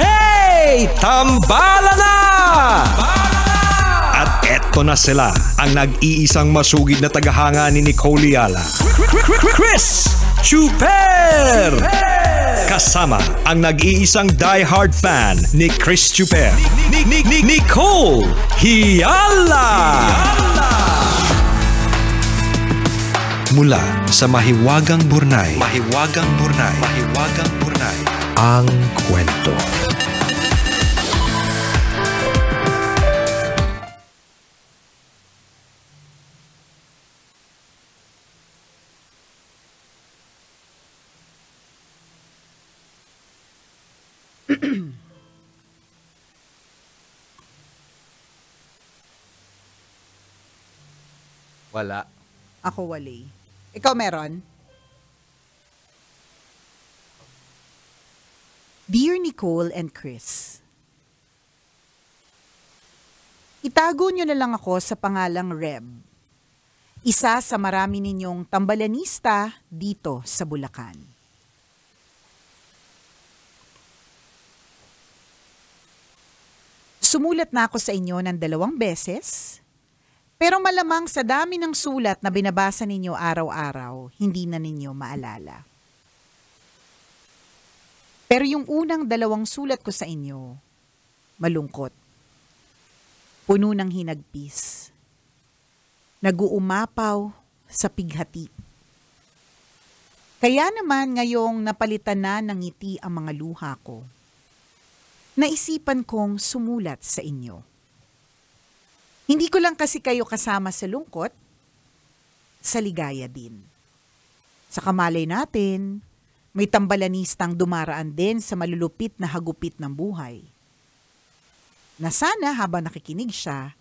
Hey! Tambala na! At eto na sila, ang nag-iisang masugid na tagahanga ni Nicole Yala. Chris Chuper! Kasama ang nag-iisang die-hard fan ni Chris Chuper. Nicole Hiala! Mula sa Mahiwagang Burnay. Mahiwagang Burnay. Mahiwagang Burnay ang kwento. Wala. Ako wali. Ikaw meron? Nicole and Chris. Itago nyo na lang ako sa pangalang Reb. Isa sa marami ninyong tambalanista dito sa Bulacan. Sumulat na ako sa inyo ng dalawang beses, pero malamang sa dami ng sulat na binabasa ninyo araw-araw, hindi na ninyo maalala. Pero yung unang dalawang sulat ko sa inyo, malungkot. Puno ng hinagpis. Naguumapaw sa pighati. Kaya naman ngayong napalitan na ng ngiti ang mga luha ko, naisipan kong sumulat sa inyo. Hindi ko lang kasi kayo kasama sa lungkot, sa ligaya din. Sa kamalay natin, may tambalanistang dumaraan din sa malulupit na hagupit ng buhay. Na sana habang nakikinig siya,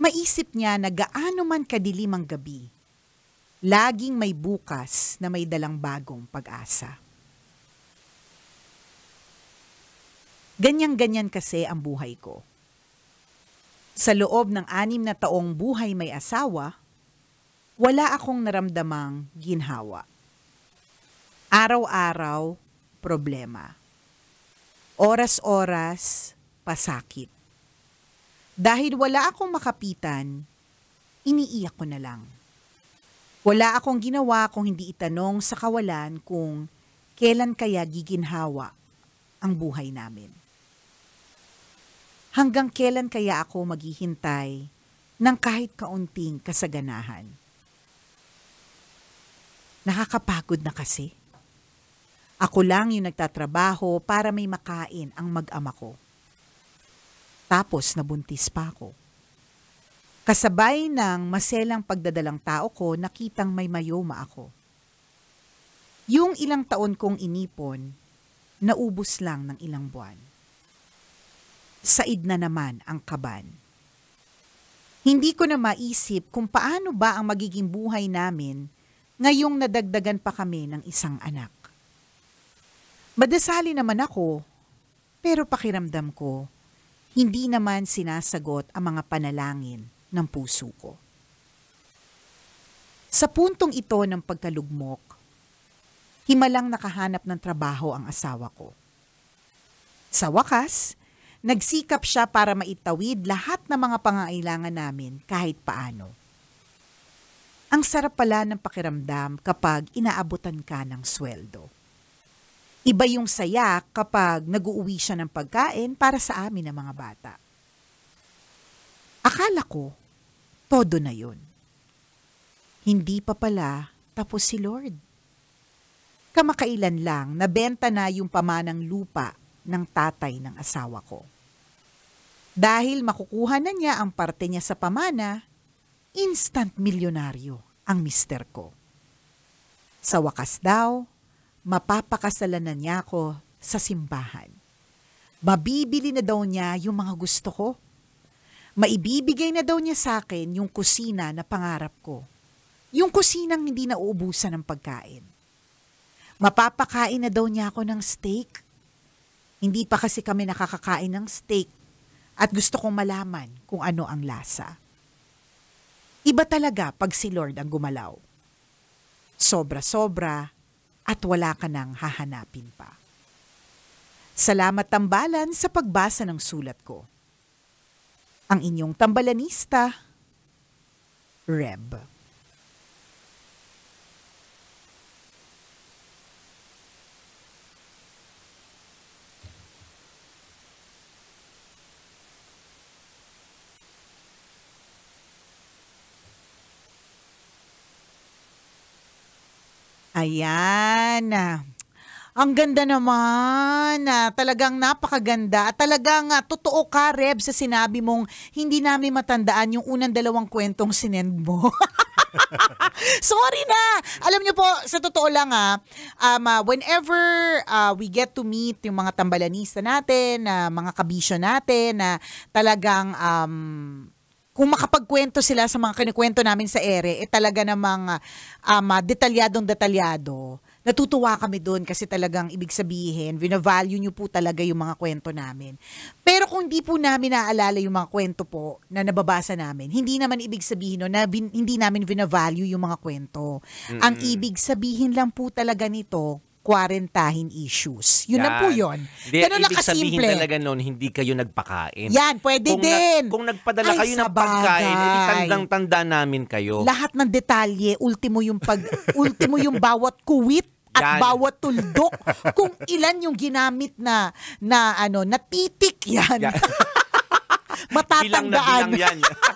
maisip niya na gaano man kadilim ang gabi, laging may bukas na may dalang bagong pag-asa. Ganyan-ganyan kasi ang buhay ko. Sa loob ng anim na taong buhay may asawa, wala akong naramdamang ginhawa. Araw-araw, problema. Oras-oras, pasakit. Dahil wala akong makapitan, iniiyak ko na lang. Wala akong ginawa kung hindi itanong sa kawalan kung kailan kaya giginhawa ang buhay namin. Hanggang kailan kaya ako maghihintay ng kahit kaunting kasaganahan? Nakakapagod na kasi. Ako lang yung nagtatrabaho para may makain ang mag-ama ko. Tapos nabuntis pa ako. Kasabay ng maselang pagdadalang tao ko, nakitang may mayoma ako. Yung ilang taon kong inipon, naubos lang ng ilang buwan. Said na naman ang kaban. Hindi ko na maisip kung paano ba ang magiging buhay namin ngayong nadagdagan pa kami ng isang anak. Madasali naman ako, pero pakiramdam ko, hindi naman sinasagot ang mga panalangin ng puso ko. Sa puntong ito ng pagkalugmok, himalang nakahanap ng trabaho ang asawa ko. Sa wakas, nagsikap siya para maitawid lahat ng mga pangailangan namin kahit paano. Ang sarap pala ng pakiramdam kapag inaabutan ka ng sweldo. Iba yung saya kapag nag-uuwi siya ng pagkain para sa amin ng mga bata. Akala ko, todo na yun. Hindi pa pala tapos si Lord. Kamakailan lang, nabenta na yung pamanang lupa ng tatay ng asawa ko. Dahil makukuha na niya ang parte niya sa pamana, instant milyonaryo ang mister ko. Sa wakas daw, mapapakasalanan niya ako sa simbahan. Mabibili na daw niya yung mga gusto ko. Maibibigay na daw niya sa akin yung kusina na pangarap ko. Yung kusinang hindi nauubusan ng pagkain. Mapapakain na daw niya ako ng steak. Hindi pa kasi kami nakakakain ng steak at gusto kong malaman kung ano ang lasa. Iba talaga pag si Lord ang gumalaw. Sobra-sobra at wala ka nang hahanapin pa. Salamat tambalan sa pagbasa ng sulat ko. Ang inyong tambalanista, Reb. Ayan. Ang ganda naman. talagang napakaganda. At talagang ah, totoo ka, Reb, sa sinabi mong hindi namin matandaan yung unang dalawang kwentong sinend mo. Sorry na. Alam niyo po, sa totoo lang ha, ah, um, uh, whenever uh, we get to meet yung mga tambalanista natin, uh, mga kabisyo natin na uh, talagang um, kung makapagkwento sila sa mga kinikwento namin sa ere, eh talaga namang um, detalyadong detalyado, natutuwa kami doon kasi talagang ibig sabihin, vina-value nyo po talaga yung mga kwento namin. Pero kung hindi po namin naalala yung mga kwento po na nababasa namin, hindi naman ibig sabihin no, na bin, hindi namin vina-value yung mga kwento. Mm-hmm. Ang ibig sabihin lang po talaga nito, quarantahin issues. Yun yan. na po yun. Hindi, Ganun Ibig sabihin talaga noon, hindi kayo nagpakain. Yan, pwede kung din. Na, kung nagpadala Ay, kayo ng pagkain, edi tandang-tanda namin kayo. Lahat ng detalye, ultimo yung pag ultimo yung bawat kuwit at yan. bawat tuldok kung ilan yung ginamit na na ano na titik yan. yan. Matatandaan. Bilang na bilang yan.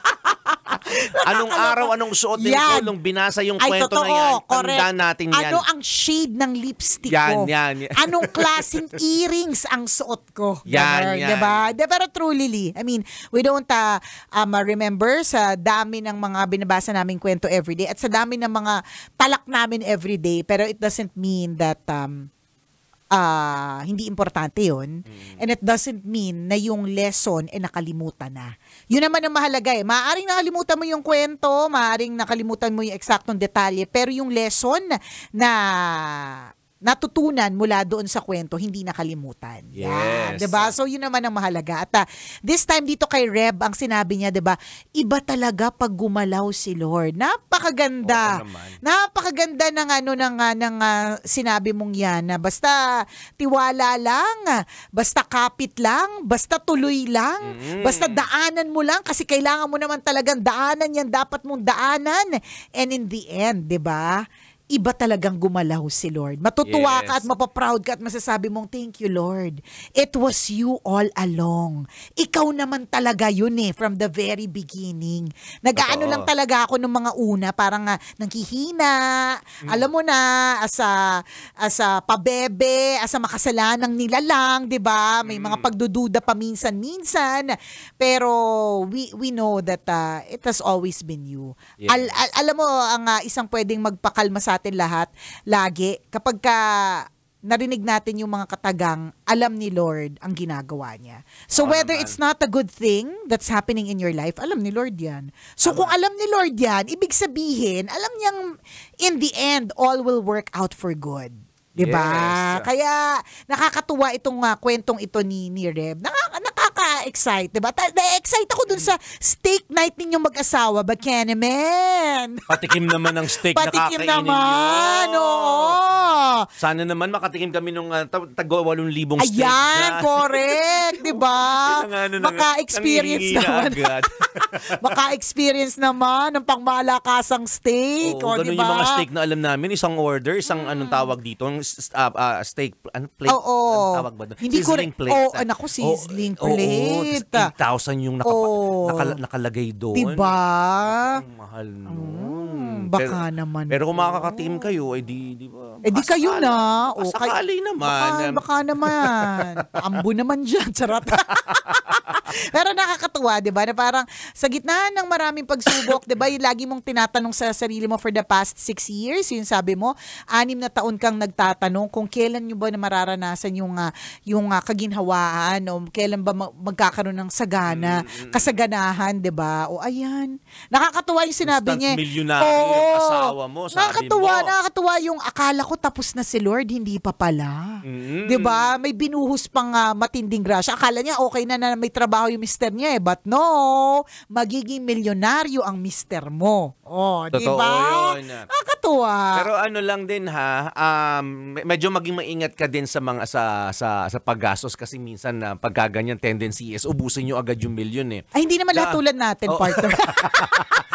Anong araw, anong suot din yan. Nicole nung binasa yung Ay, kwento totoo, na yan? Tandaan natin yan. Ano ang shade ng lipstick yan, ko? Yan, yan. Anong klaseng earrings ang suot ko? Yan, Ganun, yan. Diba? De, pero truly, Lee, I mean, we don't uh, um, remember sa dami ng mga binabasa namin kwento everyday at sa dami ng mga talak namin everyday, pero it doesn't mean that um, uh, hindi importante yon mm. And it doesn't mean na yung lesson eh nakalimutan na. Yun naman ang mahalaga eh. Maaring nakalimutan mo yung kwento, maaring nakalimutan mo yung eksaktong detalye, pero yung lesson na natutunan mula doon sa kwento, hindi nakalimutan. Yes. yeah, 'di ba? So 'yun naman ang mahalaga. At uh, this time dito kay Reb, ang sinabi niya, 'di ba? Iba talaga pag gumalaw si Lord. Napakaganda. Napakaganda ng ano ng uh, ng uh, sinabi mong 'yan. Na basta tiwala lang, basta kapit lang, basta tuloy lang, mm basta daanan mo lang kasi kailangan mo naman talagang daanan 'yan, dapat mong daanan. And in the end, 'di ba? iba talagang gumalaw si Lord. Matutuwa yes. ka at mapaproud ka at masasabi mong, thank you Lord. It was you all along. Ikaw naman talaga yun eh, from the very beginning. Nag-ano lang talaga ako nung mga una, parang uh, nangkihina, mm. alam mo na, as a, as a pabebe, as a makasalanang nilalang, di ba? May mm. mga pagdududa paminsan-minsan. Pero we we know that uh, it has always been you. Yes. Al, al, alam mo, ang uh, isang pwedeng magpakalma sa natin lahat lagi kapag ka narinig natin yung mga katagang, alam ni Lord ang ginagawa niya. So whether it's not a good thing that's happening in your life, alam ni Lord yan. So kung alam ni Lord yan, ibig sabihin, alam niyang in the end, all will work out for good. 'Di ba? Yes. Kaya nakakatuwa itong uh, kwentong ito ni, ni Reb. Nakaka na-excite, diba? Ta- na-excite ako dun sa steak night ninyong mag-asawa, ba, Kenemen? Patikim naman ang steak Patikim na naman, yun. oo. Sana naman makatikim kami nung uh, tag 8,000 steak. Ayan, na. correct, diba? ano Maka-experience naman. Maka-experience naman ng pangmalakasang steak. Oo, o, ganun diba? yung mga steak na alam namin, isang order, isang mm. anong tawag dito, uh, uh, steak, ano, plate, oh, Anong tawag ba? Doon? Hindi seasoning ko, plate. Oo, oh, anak sizzling oh, plate. 8,000 yung naka, oh, nakal- nakalagay doon. Diba? Ang mahal nun. Mm. Mm. Baka pero, naman. Pero kung makaka-team kayo, eh di, di ba? Eh di kayo na. O, sakali naman. Baka, baka naman. Ambo naman dyan, charot. pero nakakatuwa, di ba? Na parang sa gitna ng maraming pagsubok, di ba? Yung lagi mong tinatanong sa sarili mo for the past six years, yun sabi mo, anim na taon kang nagtatanong kung kailan nyo ba na mararanasan yung, uh, yung uh, kaginhawaan o kailan ba magkakaroon ng sagana, mm, mm. kasaganahan, di ba? O ayan. Nakakatuwa yung sinabi Instant niya. Eh. Millionary. Oo, yung asawa mo, sabi nakakatuwa, mo. Nakakatuwa yung akala ko tapos na si Lord, hindi pa pala. mm 'Di ba? May binuhos pang uh, matinding grasya. Akala niya okay na na may trabaho yung mister niya eh, but no, magiging milyonaryo ang mister mo. Oh, 'di ba? Nakakatuwa. Pero ano lang din ha, um, medyo maging maingat ka din sa mga sa sa, sa paggastos kasi minsan na uh, pagkaganyan tendency is ubusin niyo agad yung million eh. Ay hindi naman lahat na, tulad natin, oh. partner.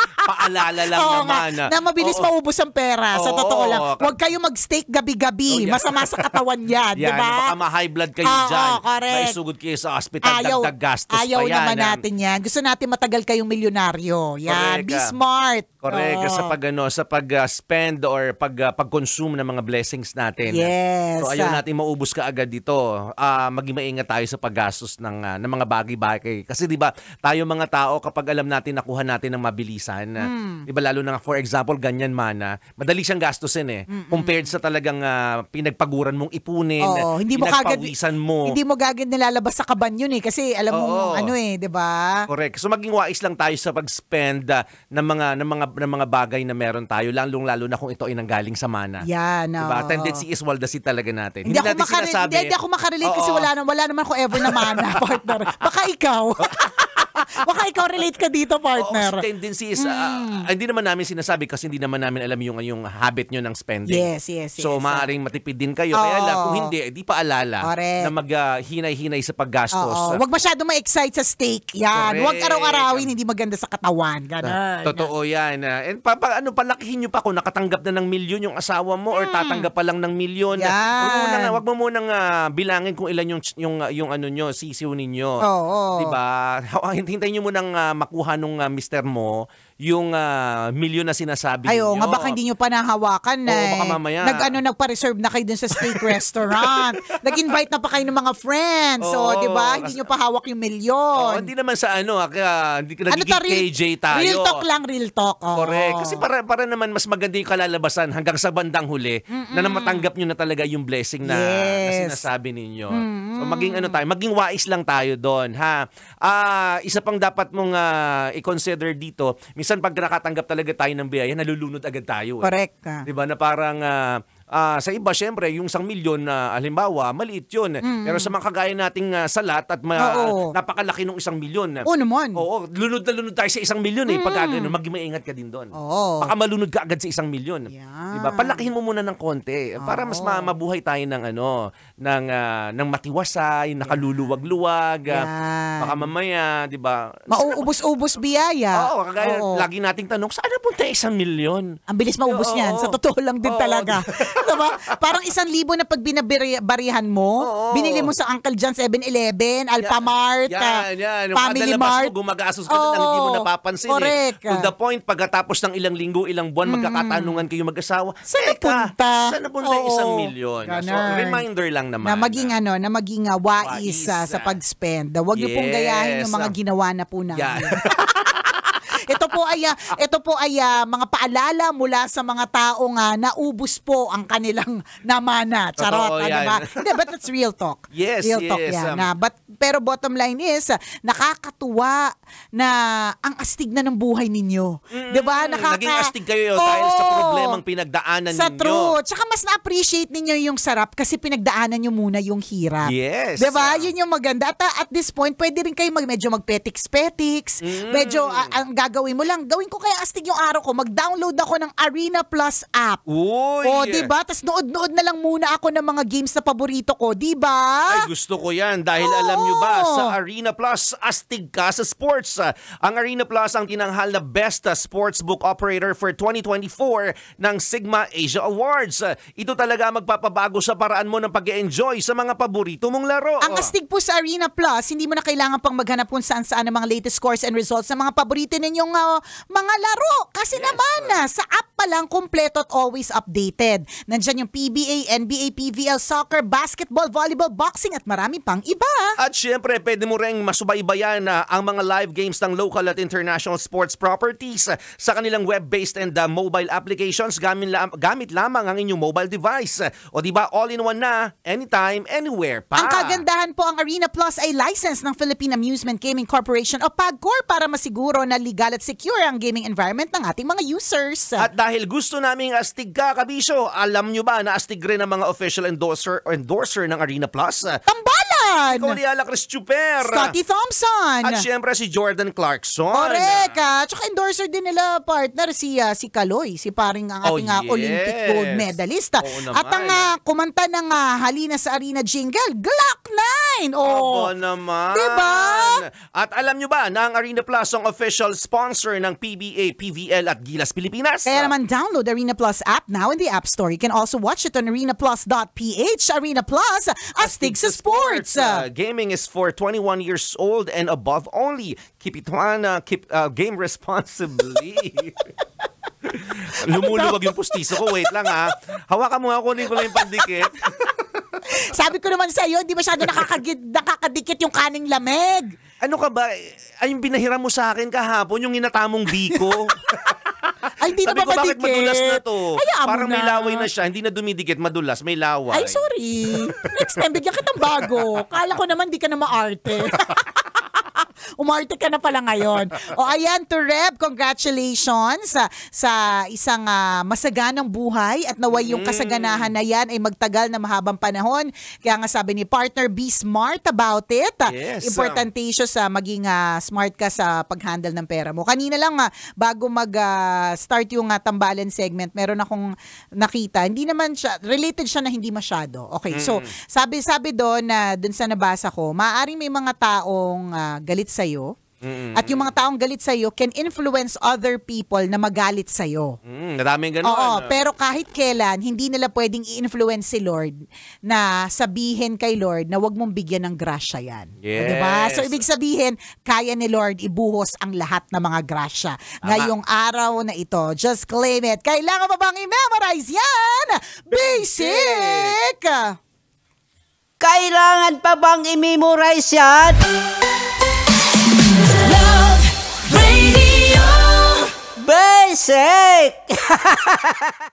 paalala lang Oo, naman. Nga, na mabilis maubos ang pera. Sa Oo, totoo lang. Huwag kayo mag-steak gabi-gabi. Oh, yeah. Masama sa katawan yan. di Yan, ba? baka ma-high blood kayo Oo, dyan. correct. May sugod kayo sa hospital, ayaw, dagdag gastos ayaw pa yan. naman natin yan. Gusto natin matagal kayong milyonaryo. Yan. Correct, Be ah. smart. Correct. Oo. Sa pag, ano, sa pag ah, spend or pag, ah, pag-consume ng mga blessings natin. Yes. So ayaw ah. natin maubos ka agad dito. Ah, maging maingat tayo sa paggastos ng, ah, ng mga bagay-bagay. Kasi di ba tayo mga tao kapag alam natin nakuha natin ng mabilisan, ah, Mm. 'Di lalo na for example ganyan mana, madali siyang gastusin eh Mm-mm. compared sa talagang uh, pinagpaguran mong ipunin, Oo, hindi mo kagad mo. Hindi mo gagad nilalabas sa kaban 'yun eh kasi alam mo Oo. ano eh, 'di ba? Correct. So maging wais lang tayo sa pag-spend uh, ng mga ng mga ng mga bagay na meron tayo lalong lalo na kung ito ay nanggaling sa mana. Yan. oo. Diba? Tendency is waldasin talaga natin. Hindi, ako natin makarelate. sinasabi. Hindi, hindi ako makarelate kasi Oo. wala, na, wala naman ako ever na mana, partner. Baka ikaw. Baka ikaw relate ka dito, partner. Oo, tendencies. Ah, mm. Uh, hindi naman namin sinasabi kasi hindi naman namin alam yung, yung habit nyo ng spending. Yes, yes, yes. So, yes. maaaring matipid din kayo. Oo. Kaya lang, kung hindi, eh, di paalala Correct. na maghinay-hinay uh, sa paggastos. Oo. Huwag masyado ma-excite sa steak. Yan. Huwag araw-arawin, hindi maganda sa katawan. Ganun. Totoo yan. Ah. And pa, pa, ano, palakihin nyo pa kung nakatanggap na ng milyon yung asawa mo mm. or hmm. tatanggap pa lang ng milyon. Yan. Huwag mo, nang, huwag mo munang uh, bilangin kung ilan yung, yung, yung, yung ano nyo, sisiw ninyo. Oo. Diba? hintayin nyo muna uh, ah, makuha nung uh, mister mo yung uh, milyon na sinasabi Ay, niyo. Ay, baka hindi niyo pa nahawakan na. Oo, eh. baka mamaya. Nag, ano, nagpa-reserve na kayo dun sa steak restaurant. Nag-invite na pa kayo ng mga friends. Oo, so, di ba? Hindi niyo pa hawak yung milyon. Oh, hindi naman sa ano, ah, kaya hindi ka ano ta, real, KJ tayo. Real talk lang, real talk. Oh. Correct. Kasi para, para naman mas maganda yung kalalabasan hanggang sa bandang huli Mm-mm. na matanggap niyo na talaga yung blessing na, yes. na sinasabi ninyo. Mm-mm. So, maging ano tayo, maging wais lang tayo doon, ha? Uh, isa pang dapat mong uh, i-consider dito, minsan pag nakatanggap talaga tayo ng biyaya, nalulunod agad tayo. Eh. Correct. Ka. Diba na parang uh, Uh, sa iba, syempre, yung isang milyon na uh, halimbawa, maliit yun. Mm. Pero sa mga kagaya nating uh, salat at ma- napakalaki ng isang milyon. Oo naman. Oo, lunod na lunod tayo sa isang milyon eh. Mm. Pagka ganun, maingat ka din doon. Oo. Baka malunod ka agad sa isang milyon. Yeah. Diba? Palakihin mo muna ng konti Oo. Eh, para mas ma- mabuhay tayo ng ano, ng, uh, ng matiwasay, nakaluluwag-luwag. Yeah. Uh, baka mamaya, di ba? Mauubos-ubos biyaya. Oo, kagaya, Oo. lagi nating tanong, saan na punta isang milyon? Ang bilis maubos Oo. niyan. Sa totoo lang din Oo. talaga. diba? Parang isang libo na pag binabarihan mo, Oo. binili mo sa Uncle John's 7-Eleven, Alpamart, yan, ah, yan. Yung Family Kada Mart. Mo, oh, gumagasos ka na hindi mo napapansin. Eh. Correct. Eh. To the point, pagkatapos ng ilang linggo, ilang buwan, mm-hmm. magkakatanungan kayo mag-asawa. Saan napunta? Saan napunta Oo. isang milyon? Ah, so, reminder lang naman. Na maging ano, na maging uh, wais, wais uh, sa pag-spend. Huwag yes. niyo pong gayahin yung mga ginawa na po namin. Yeah. Ito po ay ah, ito po ay uh, mga paalala mula sa mga tao nga ah, naubos po ang kanilang namana. Charot, ano ba? De, but it's real talk. Yes, real yes, talk yan. Um, na. But, pero bottom line is, nakakatuwa na ang astig na ng buhay ninyo. Mm, Di ba? Nakaka- naging astig kayo oh, dahil sa problemang pinagdaanan sa ninyo. Sa true. Tsaka mas na-appreciate ninyo yung sarap kasi pinagdaanan nyo muna yung hirap. Yes. Di ba? Yeah. Yun yung maganda. At at this point, pwede rin kayo mag, medyo mag petix petiks Mm. Medyo uh, ang gagawin gagawin mo lang, gawin ko kaya astig yung araw ko, mag-download ako ng Arena Plus app. Uy! O, di ba? Tapos nood-nood na lang muna ako ng mga games na paborito ko, di ba? Ay, gusto ko yan dahil Oo. alam nyo ba, sa Arena Plus, astig ka sa sports. Ang Arena Plus ang tinanghal na best sportsbook operator for 2024 ng Sigma Asia Awards. Ito talaga magpapabago sa paraan mo ng pag enjoy sa mga paborito mong laro. Ang astig po sa Arena Plus, hindi mo na kailangan pang maghanap kung saan-saan ang mga latest scores and results ng mga paborito ninyo yung uh, oh, mga laro. Kasi yes, naman, uh, sa app pa lang, kompleto at always updated. Nandiyan yung PBA, NBA, PVL, soccer, basketball, volleyball, boxing at marami pang iba. At syempre, pwede mo rin masubaybayan uh, ang mga live games ng local at international sports properties uh, sa kanilang web-based and uh, mobile applications gamit, la- gamit lamang ang inyong mobile device. O di ba all-in-one na, anytime, anywhere pa. Ang kagandahan po ang Arena Plus ay license ng Philippine Amusement Gaming Corporation o PAGCOR para masiguro na legal at secure ang gaming environment ng ating mga users. At dahil gusto naming astig ka, Kabisyo, alam nyo ba na astig rin ang mga official endorser endorser ng Arena Plus? Tambal! Sullivan. Ikaw Liala Cristuper. Scotty Thompson. At syempre si Jordan Clarkson. Correct. At ah. endorser din nila partner si uh, si Kaloy, si paring ang ating oh, yes. Ah, Olympic gold medalist. At ang uh, kumanta ng uh, Halina sa Arena Jingle, Glock 9. Oh, Opo naman. Diba? At alam nyo ba na ang Arena Plus ang official sponsor ng PBA, PVL at Gilas Pilipinas? Kaya naman download Arena Plus app now in the App Store. You can also watch it on arenaplus.ph. Arena Plus, astig sa sports. Uh, uh, gaming is for 21 years old and above only. Keep it one, uh, keep uh, game responsibly. Lumuluwag yung pustiso ko. Wait lang ha. Hawakan mo nga kunin ko lang yung pandikit. Sabi ko naman sa iyo, hindi masyado nakakagid, nakakadikit yung kaning lamig. Ano ka ba? Ay, yung binahira mo sa akin kahapon, yung inatamong biko. Ay, hindi na Sabi ko, bakit madulas na to? Hayaan mo Parang may laway na siya. Hindi na dumidikit, madulas. May laway. Ay, sorry. Next time, bigyan kitang bago. Kala ko naman di ka na maarte. Umarte ka na pala ngayon. o ayan, to Reb, congratulations sa, sa isang uh, masaganang buhay at naway yung kasaganahan na yan ay magtagal na mahabang panahon. Kaya nga sabi ni partner, be smart about it. Yes. Um, Importante siya sa maging uh, smart ka sa pag-handle ng pera mo. Kanina lang uh, bago mag-start uh, yung uh, tambalan segment, meron akong nakita. Hindi naman siya, related siya na hindi masyado. Okay, mm. so sabi sabi doon na uh, doon sa nabasa ko, maaaring may mga taong uh, galit sa'yo, Mm-hmm. At yung mga taong galit sa iyo can influence other people na magalit sa iyo. Mm, daming ganoon. Oo, ano? pero kahit kailan hindi nila pwedeng i-influence si Lord na sabihin kay Lord na wag mong bigyan ng grasya 'yan. Yes. 'Di ba? So ibig sabihin, kaya ni Lord ibuhos ang lahat ng mga grasya Tama. ngayong araw na ito. Just claim it. Kailangan pa bang i-memorize 'yan? Basic. Kailangan pa bang i-memorize 'yan? Love Radio Basic!